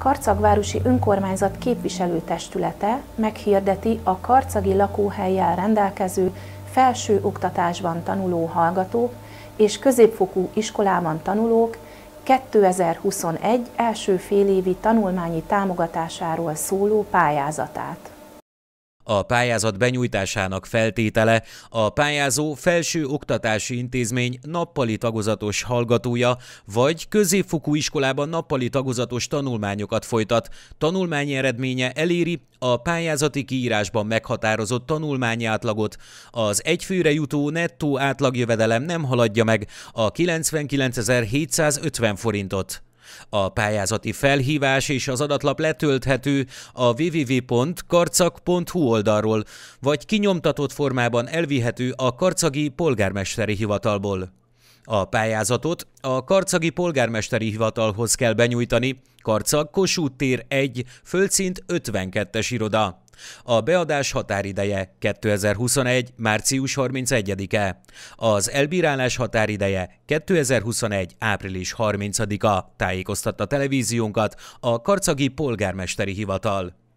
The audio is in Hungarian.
Karcagvárosi Önkormányzat képviselőtestülete meghirdeti a karcagi lakóhelyjel rendelkező felső oktatásban tanuló hallgatók és középfokú iskolában tanulók 2021 első félévi tanulmányi támogatásáról szóló pályázatát. A pályázat benyújtásának feltétele a pályázó felső oktatási intézmény nappali tagozatos hallgatója, vagy középfokú iskolában nappali tagozatos tanulmányokat folytat. Tanulmányi eredménye eléri a pályázati kiírásban meghatározott tanulmányi átlagot. Az egyfőre jutó nettó átlagjövedelem nem haladja meg a 99.750 forintot. A pályázati felhívás és az adatlap letölthető a www.karcag.hu oldalról, vagy kinyomtatott formában elvihető a karcagi polgármesteri hivatalból. A pályázatot a Karcagi Polgármesteri Hivatalhoz kell benyújtani, Karcag Kossuth tér 1, földszint 52-es iroda. A beadás határideje 2021. március 31-e. Az elbírálás határideje 2021. április 30-a, tájékoztatta televíziónkat a Karcagi Polgármesteri Hivatal.